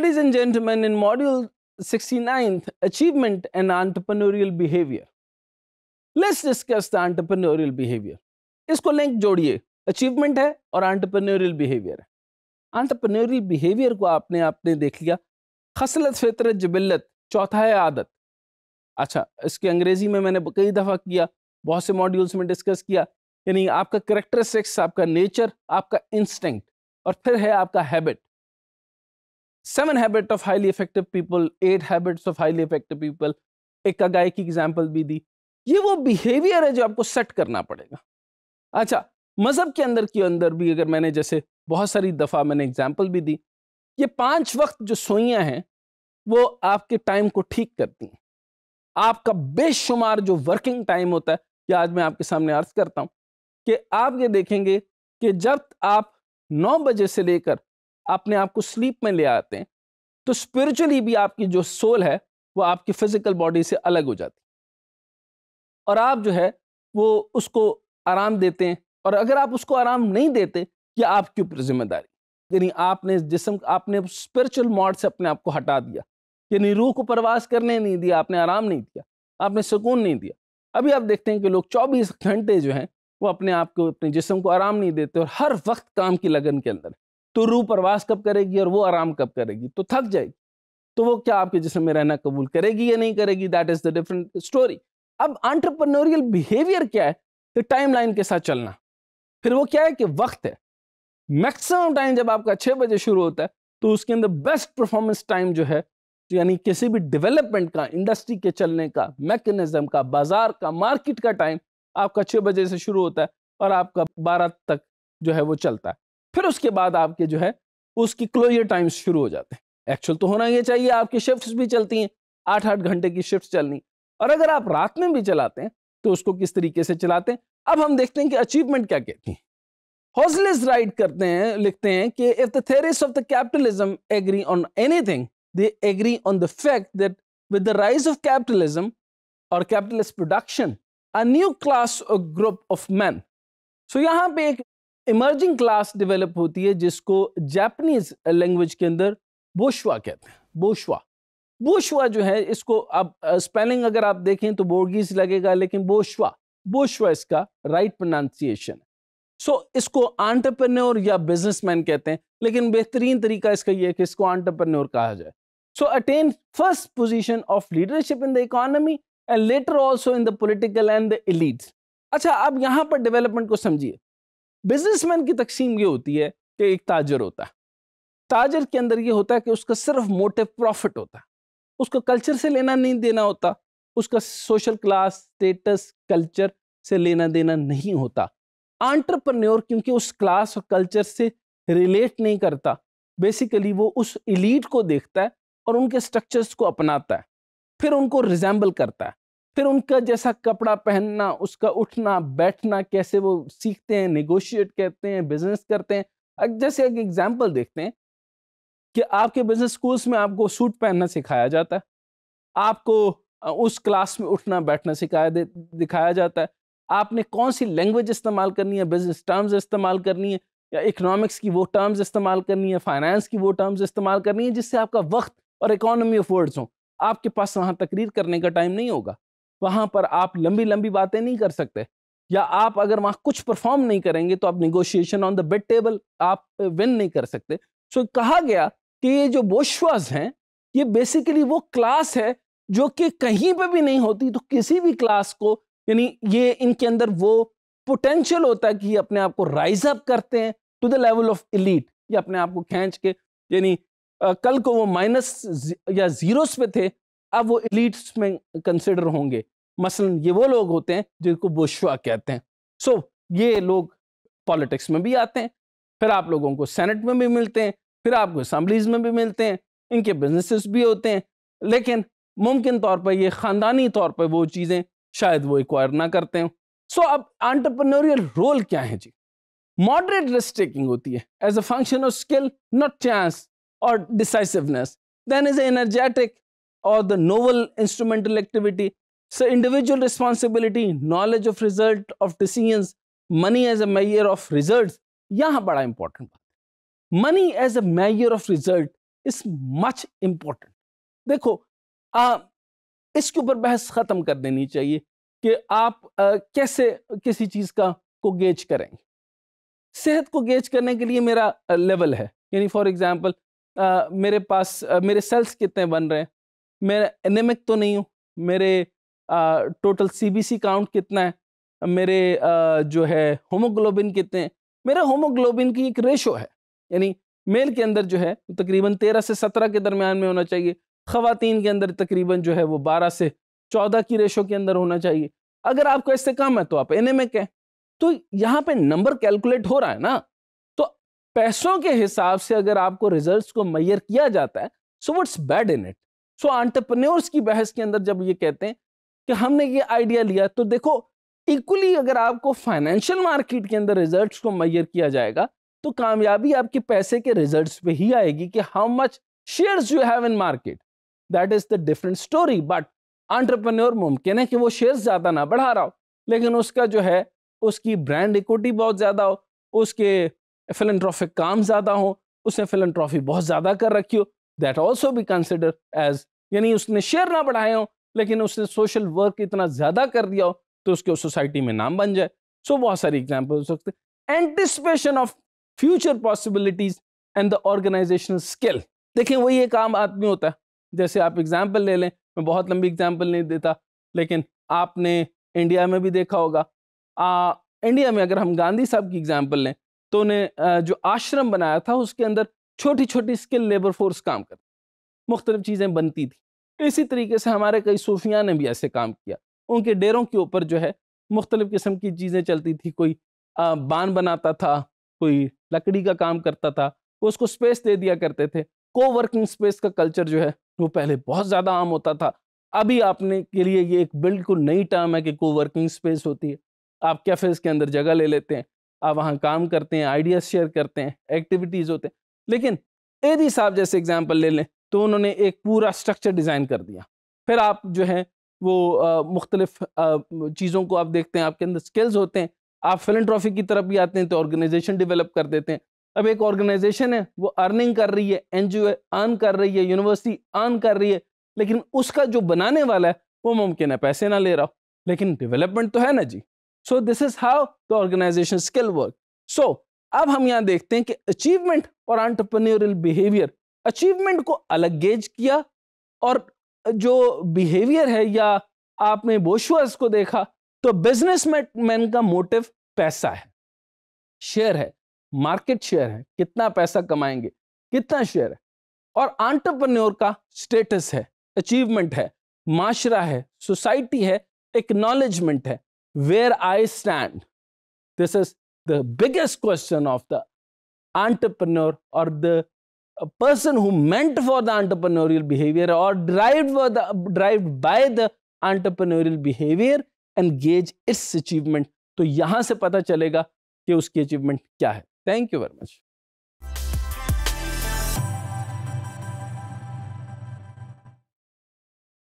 ladies and gentlemen, in module 69th, Achievement and Entrepreneurial Behavior, let's discuss the entrepreneurial behavior. इसको link जोड़िए achievement है और entrepreneurial behaviour है entrepreneurial behaviour को आपने आपने देख लिया खसलत फितरत जबिल्लत चौथा है आदत अच्छा इसके अंग्रेजी में मैंने कई दफ़ा किया बहुत से मॉड्यूल्स में डिस्कस किया यानी आपका करेक्टरिस्टिक्स आपका नेचर आपका इंस्टिंक्ट और फिर है आपका habit seven habit of highly effective people eight habits of highly effective people एक का गाय की एग्जाम्पल भी दी ये वो बिहेवियर है जो आपको सेट करना पड़ेगा अच्छा मज़हब के अंदर के अंदर भी अगर मैंने जैसे बहुत सारी दफ़ा मैंने एग्जाम्पल भी दी ये पांच वक्त जो सोइयाँ हैं वो आपके टाइम को ठीक करती हैं आपका बेशुमार जो वर्किंग टाइम होता है ये आज मैं आपके सामने अर्ज करता हूँ कि आप ये देखेंगे कि जब आप नौ बजे से लेकर अपने आप को स्लीप में ले आते हैं तो स्पिरिचुअली भी आपकी जो सोल है वो आपकी फिजिकल बॉडी से अलग हो जाती और आप जो है वो उसको आराम देते हैं और अगर आप उसको आराम नहीं देते ये आपके ऊपर जिम्मेदारी यानी आपने जिसम आपने स्पिरिचुअल मॉड से अपने आप को हटा दिया यानी रूह को प्रवास करने नहीं दिया आपने आराम नहीं दिया आपने सुकून नहीं दिया अभी आप देखते हैं कि लोग 24 घंटे जो हैं वो अपने आप को अपने जिसम को आराम नहीं देते और हर वक्त काम की लगन के अंदर तो रूह प्रवास कब करेगी और वो आराम कब करेगी तो थक जाएगी तो वो क्या आपके जिसम में रहना कबूल करेगी या नहीं करेगी that is the different story अब आंट्रप्रनोरियल बिहेवियर क्या है तो टाइम लाइन के साथ चलना फिर वो क्या है कि वक्त है मैक्सिमम टाइम जब आपका छः बजे शुरू होता है तो उसके अंदर बेस्ट परफॉर्मेंस टाइम जो है तो यानी किसी भी डेवलपमेंट का इंडस्ट्री के चलने का मैकेनिज्म का बाजार का मार्केट का टाइम आपका छः बजे से शुरू होता है और आपका बारह तक जो है वो चलता है फिर उसके बाद आपके जो है उसकी क्लोजर टाइम्स शुरू हो जाते हैं एक्चुअल तो होना ये चाहिए आपकी शिफ्ट भी चलती हैं आठ आठ घंटे की शिफ्ट चलनी और अगर आप रात में भी चलाते हैं तो उसको किस तरीके से चलाते हैं अब हम देखते हैं कि अचीवमेंट क्या कहती है हॉजलेस राइट करते हैं लिखते हैं कि if the theorist of the capitalism agree on anything they agree on the fact that with the rise of capitalism और capitalist production a new class group of man so यहाँ पे एक इमर्जिंग क्लास डेवलप होती है जिसको Japanese language के अंदर बोशवा कहते हैं बोशवा बोशवा जो है इसको आप स्पेलिंग अगर आप देखें तो बोर्गीज लगेगा लेकिन बोशवा बोशवा इसका राइट प्रोनाउंसिएशन सो so, इसको आंट्रप्रनोर या बिजनेसमैन कहते हैं लेकिन बेहतरीन तरीका इसका यह है कि इसको आंट्रप्रनोर कहा जाए so attain first position of leadership in the economy and later also in the political and the elite अच्छा अब यहां पर डेवलपमेंट को समझिए बिजनेसमैन की तकसीम ये होती है कि एक ताजर होता है ताजर के अंदर ये होता है कि उसका सिर्फ मोटिव प्रॉफिट होता है उसको कल्चर से लेना नहीं देना होता उसका सोशल क्लास स्टेटस कल्चर से लेना देना नहीं होता आंट्रप्रन्योर क्योंकि उस क्लास और कल्चर से रिलेट नहीं करता बेसिकली वो उस इलीट को देखता है और उनके स्ट्रक्चर्स को अपनाता है फिर उनको रिजेंबल करता है फिर उनका जैसा कपड़ा पहनना उसका उठना बैठना कैसे वो सीखते हैं निगोशिएट करते हैं बिजनेस करते हैं जैसे एक एग्जाम्पल देखते हैं कि आपके बिजनेस स्कूल्स में आपको सूट पहनना सिखाया जाता है आपको उस क्लास में उठना बैठना सिखाया दिखाया जाता है आपने कौन सी लैंग्वेज इस्तेमाल करनी है बिजनेस टर्म्स इस्तेमाल करनी है या इकोनॉमिक्स की वो टर्म्स इस्तेमाल करनी है फाइनेंस की वो टर्म्स इस्तेमाल करनी है जिससे आपका वक्त और इकोनॉमी ऑफ वर्ड्स हो आपके पास वहाँ तकरीर करने का टाइम नहीं होगा वहां पर आप लंबी लंबी बातें नहीं कर सकते या आप अगर वहां कुछ परफॉर्म नहीं करेंगे तो आप negotiation on the bed table आप विन नहीं कर सकते सो so, कहा गया कि ये जो बोशवाज हैं ये बेसिकली वो क्लास है जो कि कहीं पे भी नहीं होती तो किसी भी क्लास को यानी ये इनके अंदर वो पोटेंशियल होता है कि ये अपने आप को राइज अप करते हैं to the level of elite ये अपने आप को खींच के यानी कल को वो माइनस या जीरोस पे थे अब वो इलीट्स में कंसिडर होंगे मसलन ये वो लोग होते हैं जिनको बुशवा कहते हैं सो so, ये लोग पॉलिटिक्स में भी आते हैं फिर आप लोगों को सेनेट में भी मिलते हैं फिर आपको असम्बलीज में भी मिलते हैं इनके बिजनेसेस भी होते हैं लेकिन मुमकिन तौर पर ये ख़ानदानी तौर पर वो चीज़ें शायद वो एक्वायर ना करते हो सो so, अब आंट्रप्रनोरियल रोल क्या है जी मॉडरेट रिस्क टेकिंग होती है as a function of skill not chance और decisiveness then is energetic or the novel instrumental activity. So individual responsibility, knowledge of result of decisions, money as a measure of results, yahan bada important बात money as a measure of result is much important. dekho uh, iske upar इसके khatam kar deni chahiye ki aap uh, kaise kisi cheez ka ko gauge karenge sehat ko gauge karne ke liye mera uh, level hai yani for example uh, mere paas uh, mere cells kitne ban rahe hain मैं anaemic तो नहीं हूँ मेरे आ, total CBC count कितना है मेरे आ, जो है होमोग्लोबिन कितने हैं मेरे होमोग्लोबिन की एक रेशो है यानी मेल के अंदर जो है तकरीबन तेरह से सत्रह के दरमियान में होना चाहिए ख़वातीन के अंदर तकरीबन जो है वो बारह से चौदह की रेशो के अंदर होना चाहिए अगर आपको इससे कम है तो आप एनेमिक हैं तो यहाँ पे नंबर कैलकुलेट हो रहा है ना तो पैसों के हिसाब से अगर आपको रिजल्ट्स को मैयर किया जाता है so what's bad in it so entrepreneurs की बहस के अंदर जब ये कहते हैं कि हमने ये आइडिया लिया तो देखो इक्वली अगर आपको फाइनेंशियल मार्केट के अंदर रिजल्ट्स को मैयर किया जाएगा तो कामयाबी आपके पैसे के रिजल्ट्स पे ही आएगी कि how much shares you have in market that is the different story but entrepreneur मुमकिन है कि वो शेयर्स ज़्यादा ना बढ़ा रहा हो लेकिन उसका जो है उसकी ब्रांड इक्विटी बहुत ज़्यादा हो उसके फिलेंट्रॉफिक काम ज़्यादा हो उसने फिलेंट्रॉफी बहुत ज़्यादा कर रखी हो दैट ऑल्सो भी कंसिडर एज यानी उसने शेयर ना बढ़ाए हो लेकिन उसने सोशल वर्क इतना ज़्यादा कर दिया हो तो उसके सोसाइटी में नाम बन जाए सो so, बहुत सारी एग्जाम्पल हो सकते anticipation anticipation of future possibilities and the organisation skill देखें वही एक आम आदमी होता है जैसे आप एग्जाम्पल ले लें मैं बहुत लंबी एग्जाम्पल नहीं देता लेकिन आपने इंडिया में भी देखा होगा आ, इंडिया में अगर हम गांधी साहब की एग्जाम्पल लें तो उन्हें जो आश्रम बनाया था उसके अंदर छोटी छोटी स्किल लेबर फोर्स काम करती मुख्तलिफ चीज़ें बनती थी इसी तरीके से हमारे कई सूफिया ने भी ऐसे काम किया उनके डेरों के ऊपर जो है मुख्तलिफ़ किस्म की चीज़ें चलती थी कोई बांध बान बनाता था कोई लकड़ी का काम करता था वो उसको स्पेस दे दिया करते थे को वर्किंग स्पेस का कल्चर जो है वो पहले बहुत ज़्यादा आम होता था अभी आपने के लिए ये एक बिल्कुल नई टर्म है कि को वर्किंग स्पेस होती है आप कैफेज़ के अंदर जगह ले लेते हैं आप वहाँ काम करते हैं आइडियाज़ शेयर करते हैं एक्टिविटीज़ होते हैं लेकिन एरी साहब जैसे एग्जाम्पल ले लें तो उन्होंने एक पूरा स्ट्रक्चर डिज़ाइन कर दिया फिर आप जो है वो मुख्तलिफ चीज़ों को आप देखते हैं आपके अंदर स्किल्स होते हैं आप फिलेंट्रॉफी की तरफ भी आते हैं तो ऑर्गेनाइजेशन डेवलप कर देते हैं अब एक ऑर्गेनाइजेशन है वो अर्निंग कर रही है एन जी अर्न कर रही है यूनिवर्सिटी अर्न कर रही है लेकिन उसका जो बनाने वाला है वो मुमकिन है पैसे ना ले रहा हो लेकिन डेवलपमेंट तो है ना जी so this is how the organisation skill work so अब हम यहां देखते हैं कि अचीवमेंट और एंटरप्रेन्योरल बिहेवियर अचीवमेंट को अलग गेज किया और जो बिहेवियर है या आपने बोशुअर्स को देखा तो बिजनेस मैन का मोटिव पैसा है शेयर है मार्केट शेयर है कितना पैसा कमाएंगे कितना शेयर है और एंटरप्रेन्योर का स्टेटस है अचीवमेंट है माशरा है सोसाइटी है एक्नॉलेजमेंट है where I stand this is the biggest question of the entrepreneur or the a person who meant for the entrepreneurial behavior or derived, for the, derived by the entrepreneurial behavior and gauge its achievement. to yahan se pata chalega ki uski achievement kya hai thank you very much